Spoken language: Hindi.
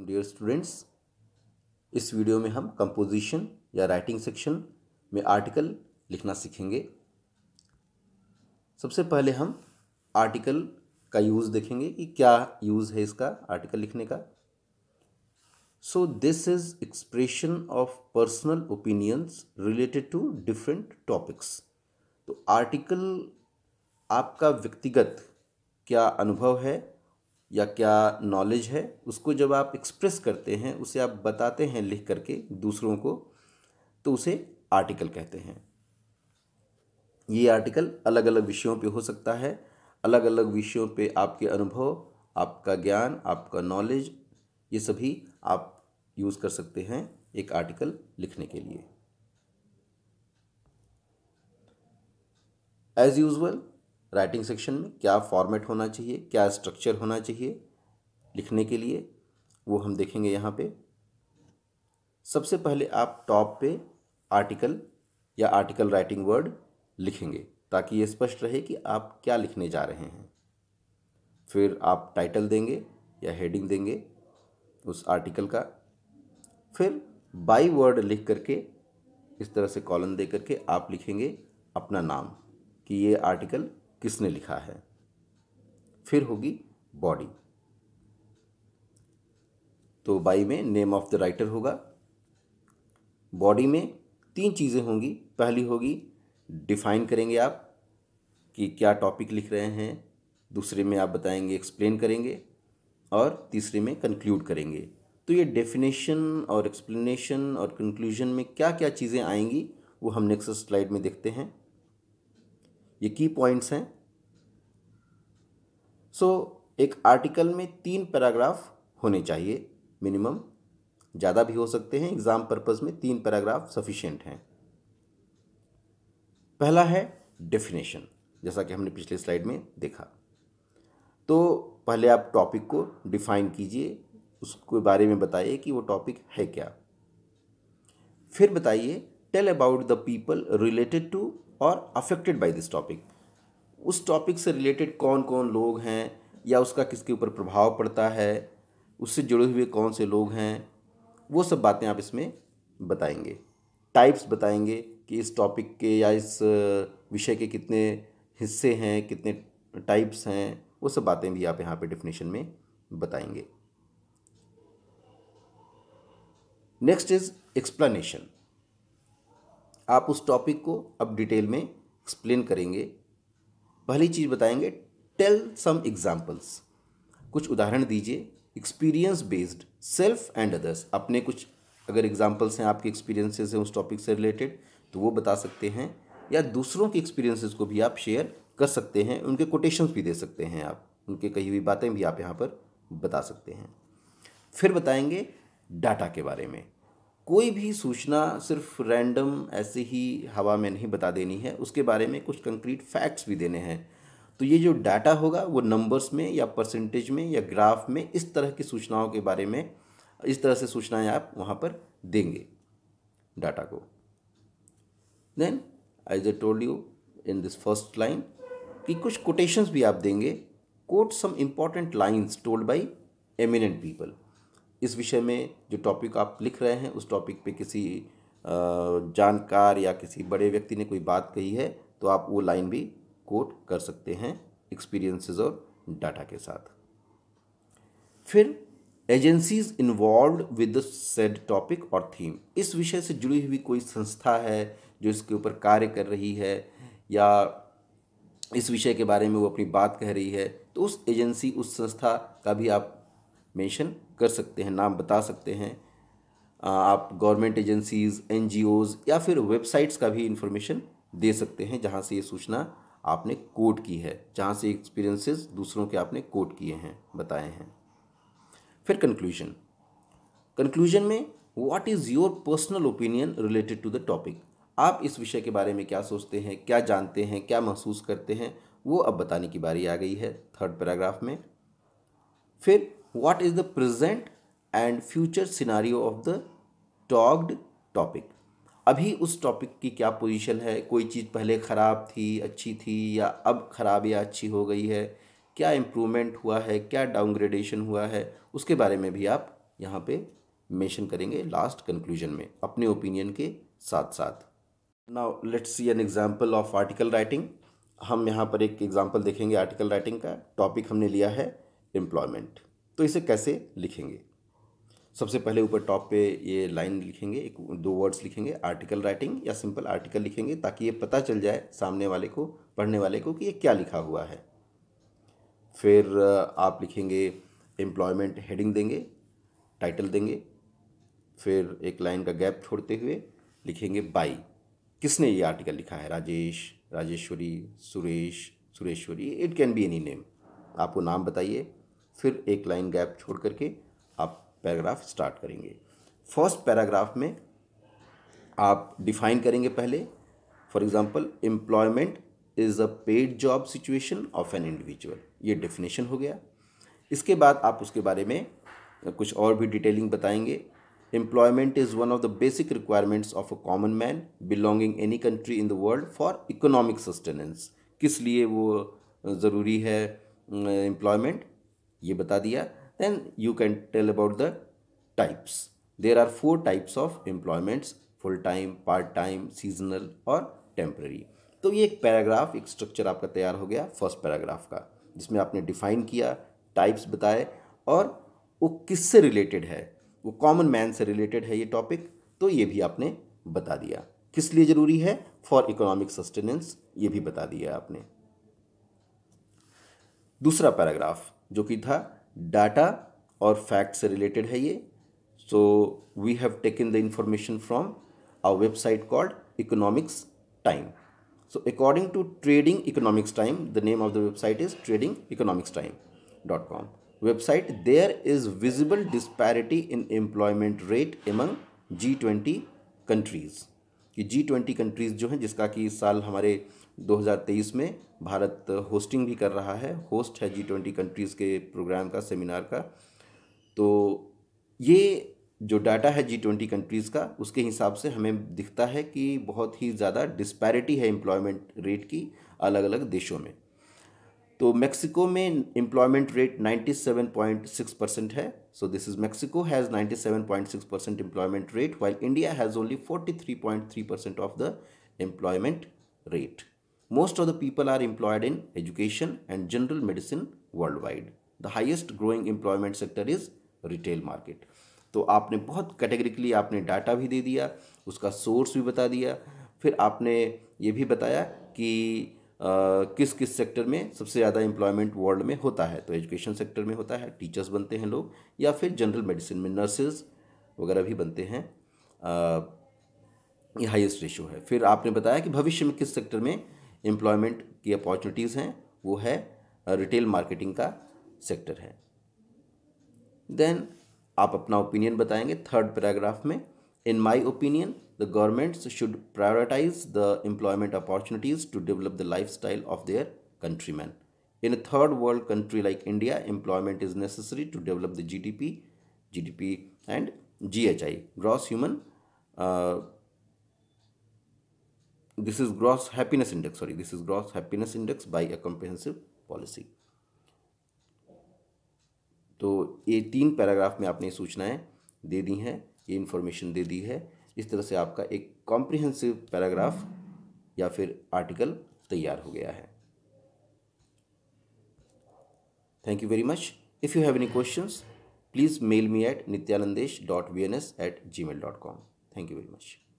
डियर स्टूडेंट्स इस वीडियो में हम कंपोजिशन या राइटिंग सेक्शन में आर्टिकल लिखना सीखेंगे सबसे पहले हम आर्टिकल का यूज़ देखेंगे कि क्या यूज़ है इसका आर्टिकल लिखने का so this is expression of personal opinions related to different topics तो आर्टिकल आपका व्यक्तिगत क्या अनुभव है या क्या नॉलेज है उसको जब आप एक्सप्रेस करते हैं उसे आप बताते हैं लिख करके दूसरों को तो उसे आर्टिकल कहते हैं ये आर्टिकल अलग अलग विषयों पे हो सकता है अलग अलग विषयों पे आपके अनुभव आपका ज्ञान आपका नॉलेज ये सभी आप यूज़ कर सकते हैं एक आर्टिकल लिखने के लिए एज यूजल राइटिंग सेक्शन में क्या फॉर्मेट होना चाहिए क्या स्ट्रक्चर होना चाहिए लिखने के लिए वो हम देखेंगे यहाँ पे सबसे पहले आप टॉप पे आर्टिकल या आर्टिकल राइटिंग वर्ड लिखेंगे ताकि ये स्पष्ट रहे कि आप क्या लिखने जा रहे हैं फिर आप टाइटल देंगे या हेडिंग देंगे उस आर्टिकल का फिर बाई वर्ड लिख करके इस तरह से कॉलम दे करके आप लिखेंगे अपना नाम कि ये आर्टिकल किसने लिखा है फिर होगी बॉडी तो बाई में नेम ऑफ द राइटर होगा बॉडी में तीन चीज़ें होंगी पहली होगी डिफाइन करेंगे आप कि क्या टॉपिक लिख रहे हैं दूसरे में आप बताएंगे एक्सप्लेन करेंगे और तीसरे में कंक्लूड करेंगे तो ये डेफिनेशन और एक्सप्लेनेशन और कंक्लूजन में क्या क्या चीज़ें आएंगी वो हम नेक्स्ट स्लाइड में देखते हैं ये की पॉइंट्स हैं सो so, एक आर्टिकल में तीन पैराग्राफ होने चाहिए मिनिमम ज़्यादा भी हो सकते हैं एग्ज़ाम पर्पस में तीन पैराग्राफ सफिशिएंट हैं पहला है डेफिनेशन जैसा कि हमने पिछले स्लाइड में देखा तो पहले आप टॉपिक को डिफाइन कीजिए उसके बारे में बताइए कि वो टॉपिक है क्या फिर बताइए tell about the people related to और अफेक्टेड बाय दिस टॉपिक उस टॉपिक से रिलेटेड कौन कौन लोग हैं या उसका किसके ऊपर प्रभाव पड़ता है उससे जुड़े हुए कौन से लोग हैं वो सब बातें आप इसमें बताएंगे टाइप्स बताएंगे कि इस टॉपिक के या इस विषय के कितने हिस्से हैं कितने टाइप्स हैं वो सब बातें भी आप यहाँ पे डिफिनेशन में बताएंगे नेक्स्ट इज एक्सप्लेनेशन आप उस टॉपिक को अब डिटेल में एक्सप्लेन करेंगे पहली चीज़ बताएंगे टेल सम एग्जाम्पल्स कुछ उदाहरण दीजिए experience based self and others अपने कुछ अगर एग्जाम्पल्स हैं आपके एक्सपीरियंसेस हैं उस टॉपिक से रिलेटेड तो वो बता सकते हैं या दूसरों के एक्सपीरियंसेस को भी आप शेयर कर सकते हैं उनके कोटेशंस भी दे सकते हैं आप उनके कही हुई बातें भी आप यहाँ पर बता सकते हैं फिर बताएंगे डाटा के बारे में कोई भी सूचना सिर्फ रैंडम ऐसे ही हवा में नहीं बता देनी है उसके बारे में कुछ कंक्रीट फैक्ट्स भी देने हैं तो ये जो डाटा होगा वो नंबर्स में या परसेंटेज में या ग्राफ में इस तरह की सूचनाओं के बारे में इस तरह से सूचनाएं आप वहाँ पर देंगे डाटा को then as a told you in this first line कि कुछ कोटेशंस भी आप देंगे quote some important lines told by eminent people इस विषय में जो टॉपिक आप लिख रहे हैं उस टॉपिक पे किसी जानकार या किसी बड़े व्यक्ति ने कोई बात कही है तो आप वो लाइन भी कोट कर सकते हैं एक्सपीरियंसेस और डाटा के साथ फिर agencies involve with said topic और थीम इस विषय से जुड़ी हुई कोई संस्था है जो इसके ऊपर कार्य कर रही है या इस विषय के बारे में वो अपनी बात कह रही है तो उस एजेंसी उस संस्था का भी आप मेंशन कर सकते हैं नाम बता सकते हैं आप गवर्नमेंट एजेंसीज एन या फिर वेबसाइट्स का भी इंफॉर्मेशन दे सकते हैं जहाँ से ये सूचना आपने कोट की है जहाँ से एक्सपीरियंसेस दूसरों के आपने कोट किए हैं बताए हैं फिर कंक्लूजन कंक्लूजन में what is your personal opinion related to the topic आप इस विषय के बारे में क्या सोचते हैं क्या जानते हैं क्या महसूस करते हैं वो अब बताने की बारी आ गई है थर्ड पैराग्राफ में फिर what is the present and future scenario of the talked topic अभी उस टॉपिक की क्या पोजीशन है कोई चीज़ पहले ख़राब थी अच्छी थी या अब ख़राब या अच्छी हो गई है क्या इम्प्रूवमेंट हुआ है क्या डाउनग्रेडेशन हुआ है उसके बारे में भी आप यहाँ पे मेंशन करेंगे लास्ट कंक्लूजन में अपने ओपिनियन के साथ साथ now let's see an example of article writing हम यहाँ पर एक एग्जांपल देखेंगे आर्टिकल राइटिंग का टॉपिक हमने लिया है एम्प्लॉयमेंट तो इसे कैसे लिखेंगे सबसे पहले ऊपर टॉप पे ये लाइन लिखेंगे एक दो वर्ड्स लिखेंगे आर्टिकल राइटिंग या सिंपल आर्टिकल लिखेंगे ताकि ये पता चल जाए सामने वाले को पढ़ने वाले को कि ये क्या लिखा हुआ है फिर आप लिखेंगे एम्प्लॉयमेंट हेडिंग देंगे टाइटल देंगे फिर एक लाइन का गैप छोड़ते हुए लिखेंगे बाई किसने ये आर्टिकल लिखा है Rajesh Rajeshwari Suresh Sureshwari it can be any name आपको नाम बताइए फिर एक लाइन गैप छोड़ करके आप पैराग्राफ स्टार्ट करेंगे फर्स्ट पैराग्राफ में आप डिफाइन करेंगे पहले for example employment is a paid job situation of an individual ये डेफिनेशन हो गया इसके बाद आप उसके बारे में कुछ और भी डिटेलिंग बताएंगे employment is one of the basic requirements of a common man belonging any country in the world for economic sustenance किस लिए वो ज़रूरी है एम्प्लॉयमेंट ये बता दिया then you can tell about the types there are four types of employments full time part time seasonal और टेम्प्रेरी तो ये एक पैराग्राफ एक स्ट्रक्चर आपका तैयार हो गया फर्स्ट पैराग्राफ का जिसमें आपने डिफाइन किया टाइप्स बताए और वो किससे रिलेटेड है वो कॉमन मैन से रिलेटेड है ये टॉपिक तो ये भी आपने बता दिया किस लिए ज़रूरी है फॉर इकोनॉमिक सस्टेनेंस ये भी बता दिया आपने दूसरा पैराग्राफ जो कि था डाटा और फैक्ट से रिलेटेड है ये so we have taken the information from our website called economics time so according to trading economics time the name of the website is trading economics time dot com website there is visible disparity in employment rate among G twenty countries कि जी ट्वेंटी कंट्रीज़ जो हैं जिसका कि इस साल हमारे 2023 में भारत होस्टिंग भी कर रहा है होस्ट है जी ट्वेंटी कंट्रीज़ के प्रोग्राम का सेमिनार का तो ये जो डाटा है जी ट्वेंटी कंट्रीज़ का उसके हिसाब से हमें दिखता है कि बहुत ही ज़्यादा डिस्पैरिटी है एम्प्लॉयमेंट रेट की अलग अलग देशों में तो मेक्सिको में एम्प्लॉयमेंट रेट 97.6 परसेंट है so this is Mexico has 97.6 percent employment rate while India has only 43.3 percent of the employment rate most of the people are employed in education and general medicine world wide the highest growing employment sector is retail market तो आपने बहुत कैटेगरिकली आपने डाटा भी दे दिया उसका सोर्स भी बता दिया फिर आपने ये भी बताया कि किस किस सेक्टर में सबसे ज़्यादा एम्प्लॉयमेंट वर्ल्ड में होता है तो एजुकेशन सेक्टर में होता है टीचर्स बनते हैं लोग या फिर जनरल मेडिसिन में नर्सेज वगैरह भी बनते हैं ये हाइस्ट रेशो है फिर आपने बताया कि भविष्य में किस सेक्टर में एम्प्लॉयमेंट की अपॉर्चुनिटीज़ हैं वो है रिटेल मार्केटिंग का सेक्टर है देन आप अपना ओपिनियन बताएंगे थर्ड पैराग्राफ में In my opinion, the governments should prioritize the employment opportunities to develop the lifestyle of their countrymen. In a third world country like India, employment is necessary to develop the GDP, GDP and GHI, gross human, uh, this is gross happiness index, sorry, this is gross happiness index by a comprehensive policy. तो ये तीन पैराग्राफ में आपने सूचनाएं दे दी हैं ये इन्फॉर्मेशन दे दी है इस तरह से आपका एक कॉम्प्रिहेंसिव पैराग्राफ या फिर आर्टिकल तैयार हो गया है thank you very much if you have any questions N S at Gmail dot com thank you very much